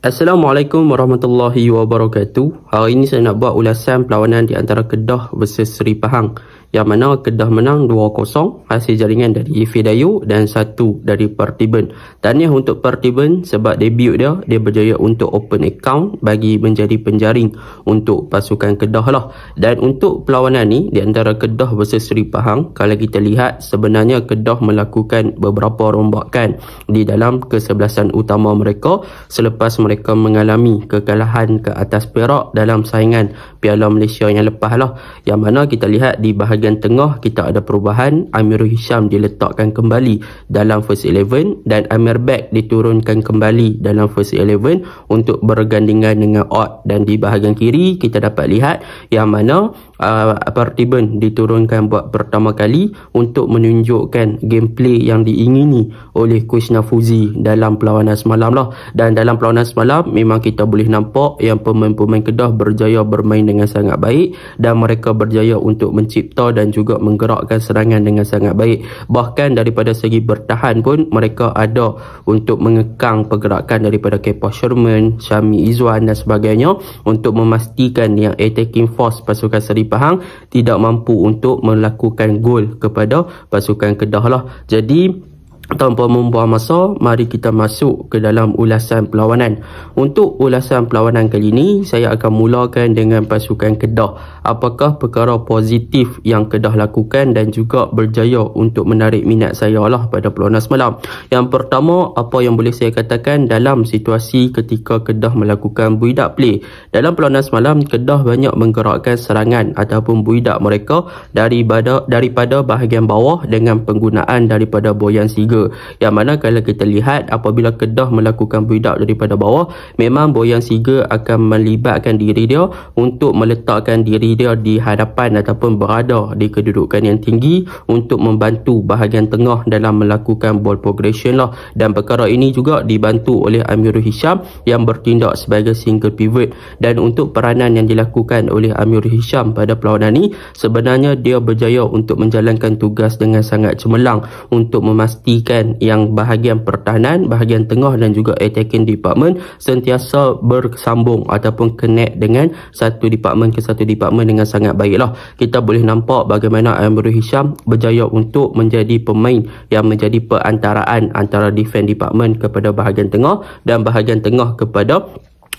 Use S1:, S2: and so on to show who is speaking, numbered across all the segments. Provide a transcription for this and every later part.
S1: Assalamualaikum warahmatullahi wabarakatuh. Hari ini saya nak buat ulasan perlawanan di antara Kedah versus Seri Pahang yang mana Kedah menang 2-0 hasil jaringan dari Ifidayu dan satu dari Pertiben. Tahniah untuk Pertiben sebab debut dia, dia berjaya untuk open account bagi menjadi penjaring untuk pasukan Kedah lah. Dan untuk perlawanan ni, di antara Kedah versus Seri Pahang, kalau kita lihat sebenarnya Kedah melakukan beberapa rombakan di dalam kesebelasan utama mereka selepas mereka mengalami kekalahan ke atas Perak dalam saingan Piala Malaysia yang lepas lah. Yang mana kita lihat di bahagian bahagian tengah kita ada perubahan Amirul Hisham diletakkan kembali dalam first eleven dan Amir Beck diturunkan kembali dalam first eleven untuk bergandingan dengan Ott dan di bahagian kiri kita dapat lihat yang mana uh, Partiben diturunkan buat pertama kali untuk menunjukkan gameplay yang diingini oleh Kusna Fuzi dalam perlawanan semalam lah dan dalam perlawanan semalam memang kita boleh nampak yang pemain-pemain Kedah berjaya bermain dengan sangat baik dan mereka berjaya untuk mencipta Qatar dan juga menggerakkan serangan dengan sangat baik. Bahkan daripada segi bertahan pun mereka ada untuk mengekang pergerakan daripada Kepa Sherman, Syami Izzuan dan sebagainya untuk memastikan yang attacking force pasukan Seri Pahang tidak mampu untuk melakukan gol kepada pasukan Kedah lah. Jadi Tanpa membuang masa, mari kita masuk ke dalam ulasan perlawanan. Untuk ulasan perlawanan kali ini, saya akan mulakan dengan pasukan Kedah apakah perkara positif yang Kedah lakukan dan juga berjaya untuk menarik minat saya lah pada pelonas malam. Yang pertama, apa yang boleh saya katakan dalam situasi ketika Kedah melakukan buidak play. Dalam pelonas malam, Kedah banyak menggerakkan serangan ataupun buidak mereka daripada, daripada bahagian bawah dengan penggunaan daripada boyan siga. Yang mana kalau kita lihat apabila Kedah melakukan buidak daripada bawah, memang boyan siga akan melibatkan diri dia untuk meletakkan diri dia di hadapan ataupun berada di kedudukan yang tinggi untuk membantu bahagian tengah dalam melakukan ball progression lah dan perkara ini juga dibantu oleh Amirul Hisham yang bertindak sebagai single pivot dan untuk peranan yang dilakukan oleh Amirul Hisham pada perlawanan ini sebenarnya dia berjaya untuk menjalankan tugas dengan sangat cemerlang untuk memastikan yang bahagian pertahanan, bahagian tengah dan juga attacking department sentiasa bersambung ataupun connect dengan satu department ke satu department bermain dengan sangat baik lah. Kita boleh nampak bagaimana Amrul Hisham berjaya untuk menjadi pemain yang menjadi perantaraan antara defense department kepada bahagian tengah dan bahagian tengah kepada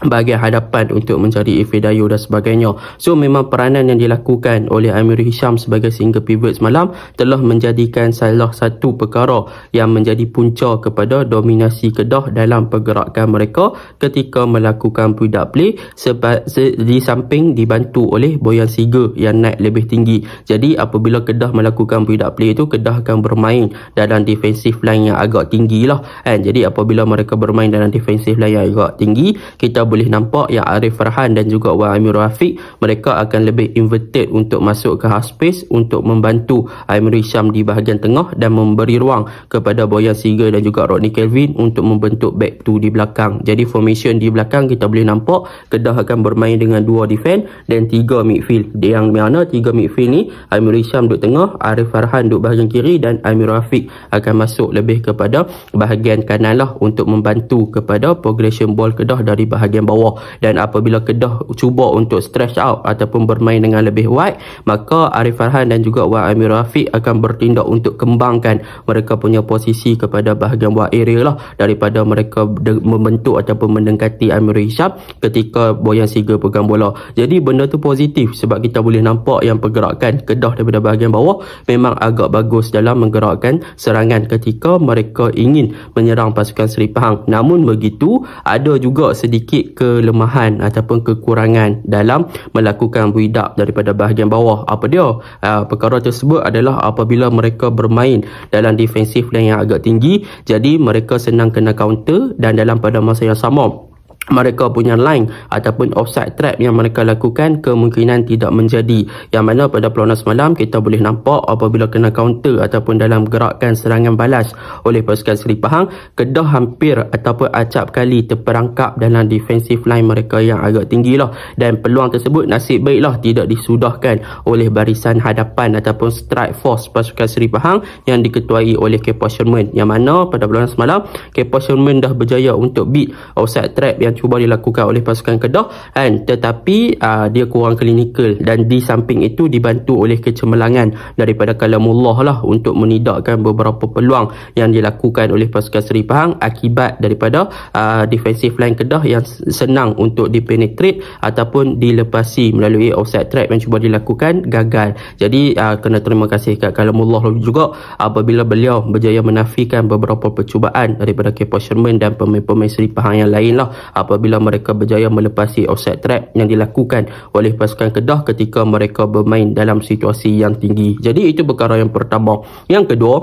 S1: bagi hadapan untuk mencari Ifedayo dan sebagainya. So memang peranan yang dilakukan oleh Amir Hisham sebagai single pivot semalam telah menjadikan salah satu perkara yang menjadi punca kepada dominasi Kedah dalam pergerakan mereka ketika melakukan product play seba- se- di samping dibantu oleh Boyan Siga yang naik lebih tinggi. Jadi apabila Kedah melakukan product play itu Kedah akan bermain dalam defensif line yang agak tinggi lah. Kan? Jadi apabila mereka bermain dalam defensif line yang agak tinggi kita boleh nampak yang Arif Farhan dan juga Wan Amirul Rafiq mereka akan lebih inverted untuk masuk ke half space untuk membantu Amir Hisham di bahagian tengah dan memberi ruang kepada Boyan Seager dan juga Rodney Kelvin untuk membentuk back two di belakang. Jadi formation di belakang kita boleh nampak Kedah akan bermain dengan dua defend dan tiga midfield. Yang mana tiga midfield ni Amir Hisham duduk tengah, Arif Farhan duduk bahagian kiri dan Amir Rafiq akan masuk lebih kepada bahagian kanan lah untuk membantu kepada progression ball Kedah dari bahagian bahagian bawah dan apabila Kedah cuba untuk stretch out ataupun bermain dengan lebih wide maka Arif Farhan dan juga Wan Amir Rafiq akan bertindak untuk kembangkan mereka punya posisi kepada bahagian wide area lah daripada mereka membentuk ataupun mendekati Amir Hisham ketika Boyan Siga pegang bola jadi benda tu positif sebab kita boleh nampak yang pergerakan Kedah daripada bahagian bawah memang agak bagus dalam menggerakkan serangan ketika mereka ingin menyerang pasukan Seri Pahang namun begitu ada juga sedikit kelemahan ataupun kekurangan dalam melakukan build daripada bahagian bawah. Apa dia? Uh, perkara tersebut adalah apabila mereka bermain dalam defensif yang agak tinggi, jadi mereka senang kena counter dan dalam pada masa yang sama mereka punya line ataupun offside trap yang mereka lakukan kemungkinan tidak menjadi yang mana pada peluang semalam kita boleh nampak apabila kena counter ataupun dalam gerakan serangan balas oleh pasukan Seri Pahang Kedah hampir ataupun acap kali terperangkap dalam defensive line mereka yang agak tinggi lah dan peluang tersebut nasib baiklah tidak disudahkan oleh barisan hadapan ataupun strike force pasukan Seri Pahang yang diketuai oleh Kepo Sherman yang mana pada peluang semalam Kepo Sherman dah berjaya untuk beat offside trap yang yang cuba dilakukan oleh pasukan Kedah kan tetapi uh, dia kurang klinikal dan di samping itu dibantu oleh kecemerlangan daripada kalamullah lah untuk menidakkan beberapa peluang yang dilakukan oleh pasukan Seri Pahang akibat daripada uh, defensive line Kedah yang senang untuk dipenetrate ataupun dilepasi melalui offset track yang cuba dilakukan gagal jadi uh, kena terima kasih kat kalamullah juga apabila beliau berjaya menafikan beberapa percubaan daripada Kepo Sherman dan pemain-pemain Seri Pahang yang lain lah apabila mereka berjaya melepasi offset trap yang dilakukan oleh pasukan Kedah ketika mereka bermain dalam situasi yang tinggi. Jadi itu perkara yang pertama. Yang kedua,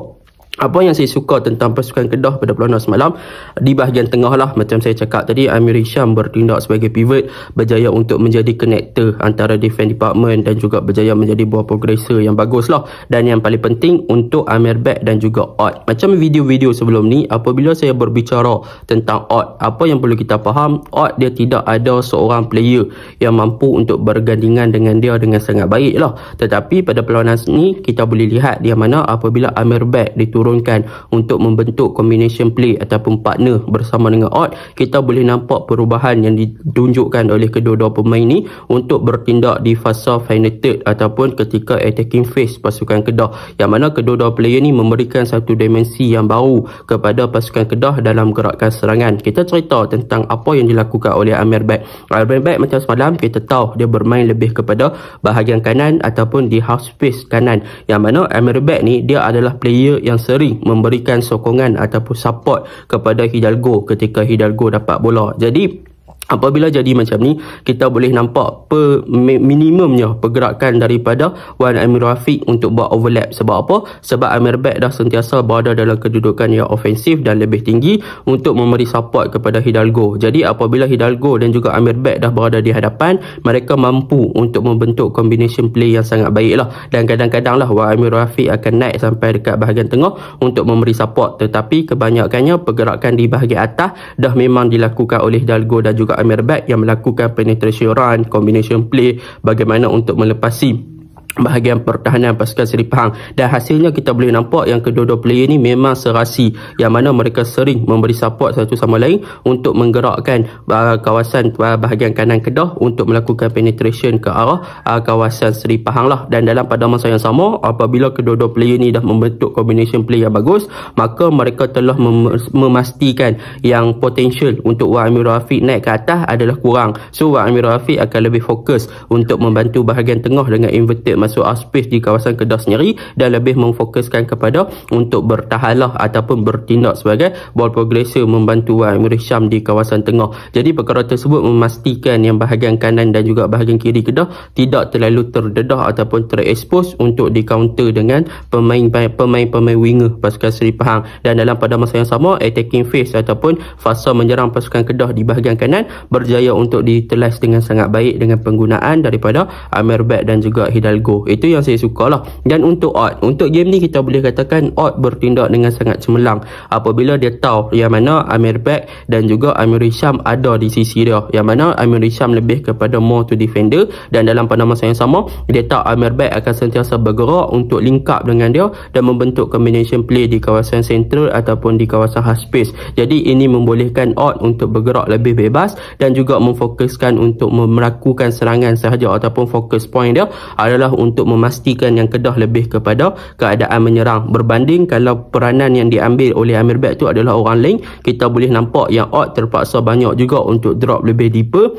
S1: apa yang saya suka tentang pasukan Kedah pada peluang malam di bahagian tengah lah macam saya cakap tadi Amir Hisham bertindak sebagai pivot berjaya untuk menjadi connector antara defense department dan juga berjaya menjadi buah progressor yang bagus lah dan yang paling penting untuk Amir Beck dan juga Odd macam video-video sebelum ni apabila saya berbicara tentang Odd apa yang perlu kita faham Odd dia tidak ada seorang player yang mampu untuk bergandingan dengan dia dengan sangat baik lah tetapi pada peluang ni kita boleh lihat dia mana apabila Amir Beck diturunkan turunkan untuk membentuk combination play ataupun partner bersama dengan Odd kita boleh nampak perubahan yang ditunjukkan oleh kedua-dua pemain ini untuk bertindak di fasa final third ataupun ketika attacking phase pasukan Kedah yang mana kedua-dua player ni memberikan satu dimensi yang baru kepada pasukan Kedah dalam gerakan serangan kita cerita tentang apa yang dilakukan oleh Amir Baik Amir Baik macam semalam kita tahu dia bermain lebih kepada bahagian kanan ataupun di half space kanan yang mana Amir Baik ni dia adalah player yang ser- sering memberikan sokongan ataupun support kepada Hidalgo ketika Hidalgo dapat bola. Jadi Apabila jadi macam ni, kita boleh nampak per minimumnya pergerakan daripada Wan Amir Rafiq untuk buat overlap. Sebab apa? Sebab Amir Bek dah sentiasa berada dalam kedudukan yang ofensif dan lebih tinggi untuk memberi support kepada Hidalgo. Jadi apabila Hidalgo dan juga Amir Bek dah berada di hadapan, mereka mampu untuk membentuk combination play yang sangat baik lah. Dan kadang-kadang lah Wan Amir Rafiq akan naik sampai dekat bahagian tengah untuk memberi support. Tetapi kebanyakannya pergerakan di bahagian atas dah memang dilakukan oleh Hidalgo dan juga Amir Baik yang melakukan penetration run, combination play, bagaimana untuk melepasi bahagian pertahanan pasukan Seri Pahang dan hasilnya kita boleh nampak yang kedua-dua player ni memang serasi yang mana mereka sering memberi support satu sama lain untuk menggerakkan uh, kawasan uh, bahagian kanan Kedah untuk melakukan penetration ke arah uh, kawasan Seri Pahang lah dan dalam pada masa yang sama apabila kedua-dua player ni dah membentuk combination play yang bagus maka mereka telah mem- memastikan yang potential untuk Wan Amir Rafiq naik ke atas adalah kurang so Wan Amir Rafiq akan lebih fokus untuk membantu bahagian tengah dengan inverted masuk uh, di kawasan Kedah sendiri dan lebih memfokuskan kepada untuk bertahalah ataupun bertindak sebagai ball progressor membantu Amir Syam di kawasan tengah. Jadi perkara tersebut memastikan yang bahagian kanan dan juga bahagian kiri Kedah tidak terlalu terdedah ataupun terexpose untuk di counter dengan pemain pemain pemain winger pasukan Seri Pahang dan dalam pada masa yang sama attacking phase ataupun fasa menyerang pasukan Kedah di bahagian kanan berjaya untuk ditelas dengan sangat baik dengan penggunaan daripada Amir Bek dan juga Hidalgo go Itu yang saya suka lah Dan untuk odd Untuk game ni kita boleh katakan Odd bertindak dengan sangat cemerlang Apabila dia tahu Yang mana Amir Beck Dan juga Amir Isham Ada di sisi dia Yang mana Amir Isham Lebih kepada more to defender Dan dalam pada masa yang sama Dia tahu Amir Beck Akan sentiasa bergerak Untuk link up dengan dia Dan membentuk combination play Di kawasan central Ataupun di kawasan half space Jadi ini membolehkan odd Untuk bergerak lebih bebas Dan juga memfokuskan Untuk melakukan serangan sahaja Ataupun fokus point dia adalah untuk memastikan yang Kedah lebih kepada keadaan menyerang berbanding kalau peranan yang diambil oleh Amir Bek tu adalah orang lain kita boleh nampak yang Odd terpaksa banyak juga untuk drop lebih deeper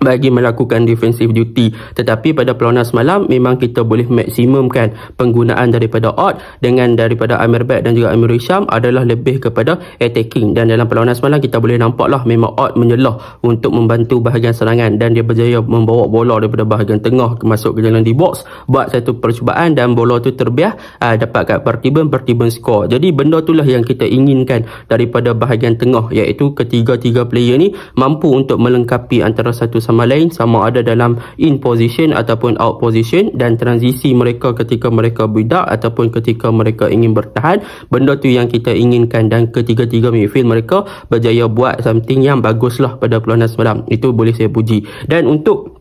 S1: bagi melakukan defensive duty tetapi pada peluang semalam memang kita boleh maksimumkan penggunaan daripada Odd dengan daripada Amir Baik dan juga Amir Hisham adalah lebih kepada attacking dan dalam peluang semalam kita boleh nampaklah memang Odd menyelah untuk membantu bahagian serangan dan dia berjaya membawa bola daripada bahagian tengah masuk ke dalam di box buat satu percubaan dan bola tu terbiah aa, ah, dapat kat pertiban pertiban skor jadi benda itulah yang kita inginkan daripada bahagian tengah iaitu ketiga-tiga player ni mampu untuk melengkapi antara satu sama sama lain sama ada dalam in position ataupun out position dan transisi mereka ketika mereka bidak ataupun ketika mereka ingin bertahan benda tu yang kita inginkan dan ketiga-tiga midfield mereka berjaya buat something yang baguslah pada peluang semalam itu boleh saya puji dan untuk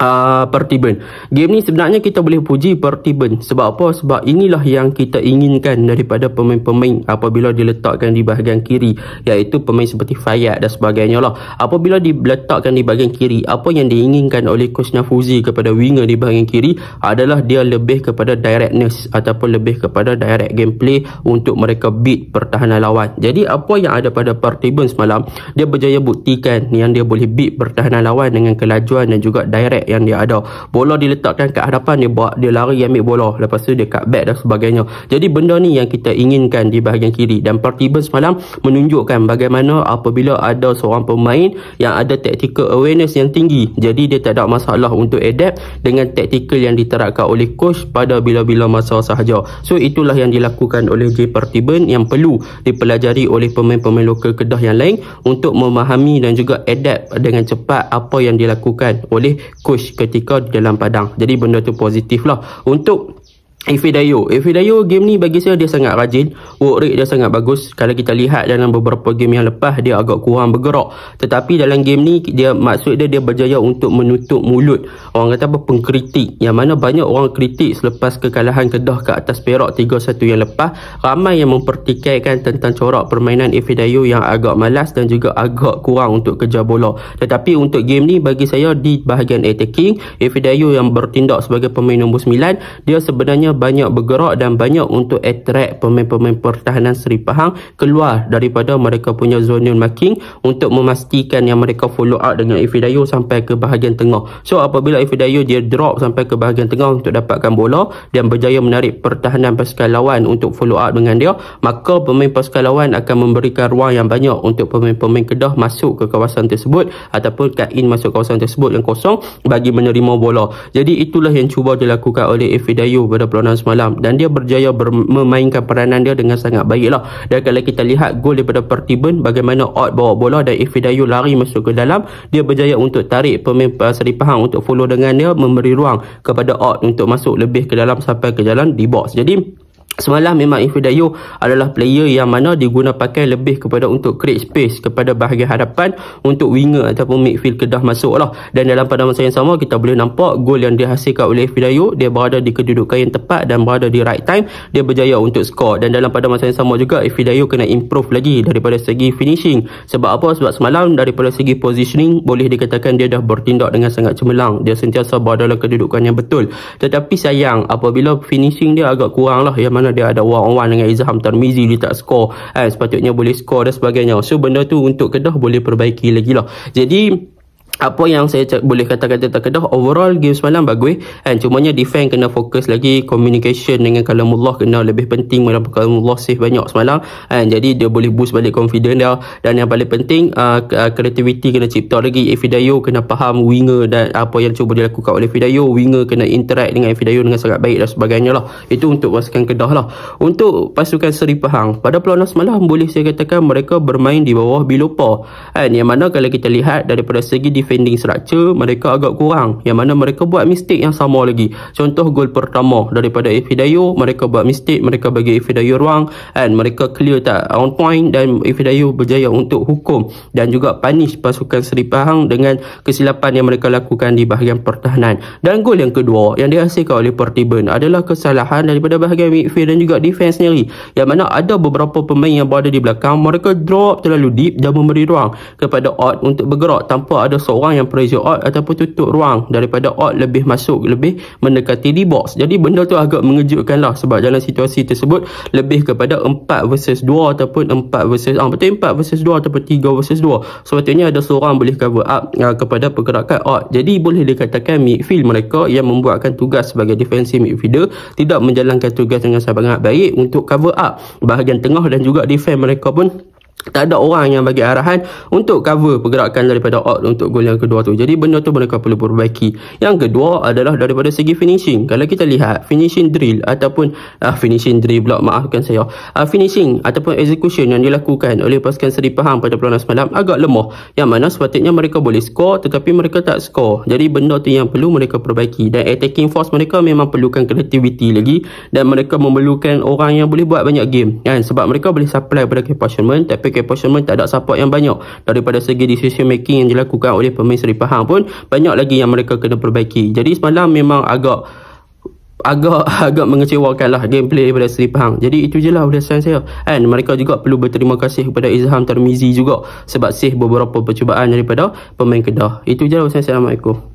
S1: Uh, Pertiban Game ni sebenarnya kita boleh puji Pertiban Sebab apa? Sebab inilah yang kita inginkan daripada pemain-pemain Apabila diletakkan di bahagian kiri Iaitu pemain seperti Fayyad dan sebagainya lah Apabila diletakkan di bahagian kiri Apa yang diinginkan oleh Coach Nafuzi kepada winger di bahagian kiri Adalah dia lebih kepada directness Ataupun lebih kepada direct gameplay Untuk mereka beat pertahanan lawan Jadi apa yang ada pada Pertiban semalam Dia berjaya buktikan yang dia boleh beat pertahanan lawan Dengan kelajuan dan juga direct yang dia ada bola diletakkan kat hadapan dia buat dia lari ambil bola lepas tu dia cut back dan sebagainya jadi benda ni yang kita inginkan di bahagian kiri dan Partiban semalam menunjukkan bagaimana apabila ada seorang pemain yang ada tactical awareness yang tinggi jadi dia tak ada masalah untuk adapt dengan tactical yang diterapkan oleh coach pada bila-bila masa sahaja so itulah yang dilakukan oleh J Partiban yang perlu dipelajari oleh pemain-pemain lokal Kedah yang lain untuk memahami dan juga adapt dengan cepat apa yang dilakukan oleh coach ketika di dalam padang. Jadi benda tu positif lah. Untuk Ifidayo. Ifidayo game ni bagi saya dia sangat rajin. Work rate dia sangat bagus. Kalau kita lihat dalam beberapa game yang lepas dia agak kurang bergerak. Tetapi dalam game ni dia maksud dia dia berjaya untuk menutup mulut. Orang kata apa pengkritik. Yang mana banyak orang kritik selepas kekalahan Kedah ke atas Perak 3-1 yang lepas. Ramai yang mempertikaikan tentang corak permainan Ifidayo yang agak malas dan juga agak kurang untuk kejar bola. Tetapi untuk game ni bagi saya di bahagian attacking. Ifidayo yang bertindak sebagai pemain nombor 9. Dia sebenarnya banyak bergerak dan banyak untuk attract pemain-pemain pertahanan Seri Pahang keluar daripada mereka punya zone marking untuk memastikan yang mereka follow up dengan Ifidayo sampai ke bahagian tengah. So apabila Ifidayo dia drop sampai ke bahagian tengah untuk dapatkan bola dan berjaya menarik pertahanan pasukan lawan untuk follow up dengan dia, maka pemain pasukan lawan akan memberikan ruang yang banyak untuk pemain-pemain Kedah masuk ke kawasan tersebut ataupun Kak In masuk kawasan tersebut yang kosong bagi menerima bola. Jadi itulah yang cuba dilakukan oleh Ifidayo pada Maradona semalam dan dia berjaya ber- memainkan peranan dia dengan sangat baiklah. Dan kalau kita lihat gol daripada Pertiben bagaimana Ott bawa bola dan Ifidayu lari masuk ke dalam, dia berjaya untuk tarik pemain uh, Seri Pahang untuk follow dengan dia memberi ruang kepada Ott untuk masuk lebih ke dalam sampai ke jalan di box. Jadi Semalam memang Infidayo adalah player yang mana diguna pakai lebih kepada untuk create space kepada bahagian hadapan untuk winger ataupun midfield Kedah masuk lah. Dan dalam pada masa yang sama kita boleh nampak gol yang dihasilkan oleh Infidayo dia berada di kedudukan yang tepat dan berada di right time dia berjaya untuk score. Dan dalam pada masa yang sama juga Infidayo kena improve lagi daripada segi finishing. Sebab apa? Sebab semalam daripada segi positioning boleh dikatakan dia dah bertindak dengan sangat cemerlang. Dia sentiasa berada dalam kedudukan yang betul. Tetapi sayang apabila finishing dia agak kurang lah yang mana dia ada one-on-one dengan Izham Tarmizi dia tak skor eh, sepatutnya boleh skor dan sebagainya so benda tu untuk Kedah boleh perbaiki lagi lah jadi apa yang saya c- boleh kata-kata terkedah overall game semalam bagus kan cumanya defend kena fokus lagi communication dengan kalamullah kena lebih penting malam kalamullah save banyak semalam kan jadi dia boleh boost balik confidence dia dan yang paling penting kreativiti uh, uh, kena cipta lagi Fidayo kena faham winger dan apa yang cuba dilakukan oleh Fidayo winger kena interact dengan Fidayo dengan sangat baik dan sebagainya lah itu untuk pasukan kedah lah untuk pasukan Seri Pahang pada peluang semalam boleh saya katakan mereka bermain di bawah Bilopo kan yang mana kalau kita lihat daripada segi defense defending structure mereka agak kurang yang mana mereka buat mistake yang sama lagi contoh gol pertama daripada Ifidayo mereka buat mistake mereka bagi Ifidayo ruang and mereka clear tak on point dan Ifidayo berjaya untuk hukum dan juga punish pasukan Seri Pahang dengan kesilapan yang mereka lakukan di bahagian pertahanan dan gol yang kedua yang dihasilkan oleh Portiburn adalah kesalahan daripada bahagian midfield dan juga defense sendiri yang mana ada beberapa pemain yang berada di belakang mereka drop terlalu deep dan memberi ruang kepada Odd untuk bergerak tanpa ada Orang yang pressure out ataupun tutup ruang daripada out lebih masuk lebih mendekati di box jadi benda tu agak mengejutkan lah sebab dalam situasi tersebut lebih kepada 4 versus 2 ataupun 4 versus ah, betul 4 versus 2 ataupun 3 versus 2 sepatutnya ada seorang boleh cover up ah, kepada pergerakan out jadi boleh dikatakan midfield mereka yang membuatkan tugas sebagai defensive midfielder tidak menjalankan tugas dengan sangat baik untuk cover up bahagian tengah dan juga defend mereka pun tak ada orang yang bagi arahan untuk cover pergerakan daripada out untuk gol yang kedua tu. Jadi benda tu mereka perlu perbaiki. Yang kedua adalah daripada segi finishing. Kalau kita lihat finishing drill ataupun uh, finishing drill pula maafkan saya. Uh, finishing ataupun execution yang dilakukan oleh pasukan Seri Pahang pada perlawanan semalam agak lemah. Yang mana sepatutnya mereka boleh skor tetapi mereka tak skor. Jadi benda tu yang perlu mereka perbaiki. Dan attacking force mereka memang perlukan kreativiti lagi dan mereka memerlukan orang yang boleh buat banyak game. Kan? Sebab mereka boleh supply pada key tapi PKPO Sherman tak ada support yang banyak daripada segi decision making yang dilakukan oleh pemain Seri Pahang pun banyak lagi yang mereka kena perbaiki jadi semalam memang agak agak agak mengecewakan lah gameplay daripada Seri Pahang. Jadi itu je lah ulasan saya. And mereka juga perlu berterima kasih kepada Izham Termizi juga sebab save beberapa percubaan daripada pemain Kedah. Itu je lah ulasan saya. Assalamualaikum.